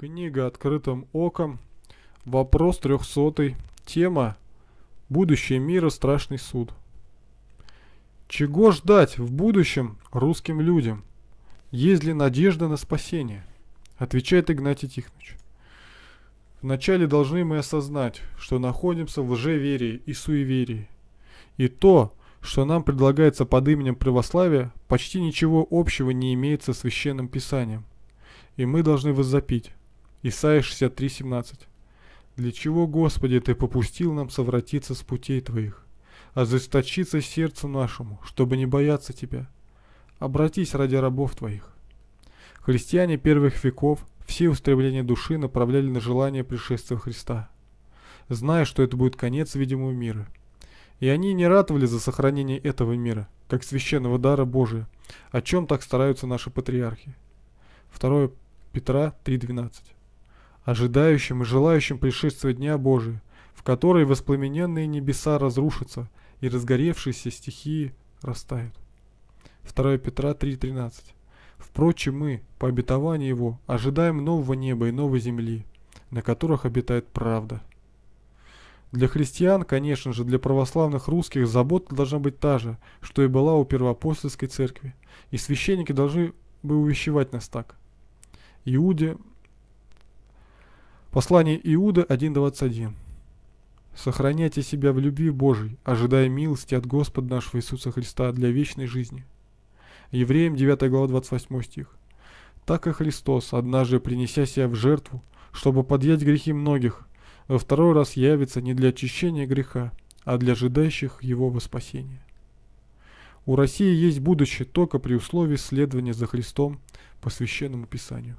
Книга «Открытым оком». Вопрос трехсотый. Тема «Будущее мира. Страшный суд». Чего ждать в будущем русским людям? Есть ли надежда на спасение? Отвечает Игнатий Тихонович. Вначале должны мы осознать, что находимся в лжеверии и суеверии. И то, что нам предлагается под именем православия, почти ничего общего не имеет со священным писанием. И мы должны возопить. Исайя 63:17. «Для чего, Господи, Ты попустил нам совратиться с путей Твоих, а засточиться сердцу нашему, чтобы не бояться Тебя? Обратись ради рабов Твоих». Христиане первых веков все устремления души направляли на желание пришествия Христа, зная, что это будет конец видимого мира. И они не ратовали за сохранение этого мира, как священного дара Божия, о чем так стараются наши патриархи. 2 Петра 3.12 ожидающим и желающим пришествия Дня Божия, в которой воспламененные небеса разрушатся и разгоревшиеся стихии растают. 2 Петра 3.13 Впрочем, мы, по обетованию его, ожидаем нового неба и новой земли, на которых обитает правда. Для христиан, конечно же, для православных русских забота должна быть та же, что и была у первоапостольской церкви, и священники должны бы увещевать нас так. Иуде Послание Иуда 1.21. Сохраняйте себя в любви Божией, ожидая милости от Господа нашего Иисуса Христа для вечной жизни. Евреям 9 глава 28 стих. Так и Христос, однажды принеся себя в жертву, чтобы подъять грехи многих, во второй раз явится не для очищения греха, а для ожидающих его во спасение. У России есть будущее только при условии следования за Христом по Священному Писанию.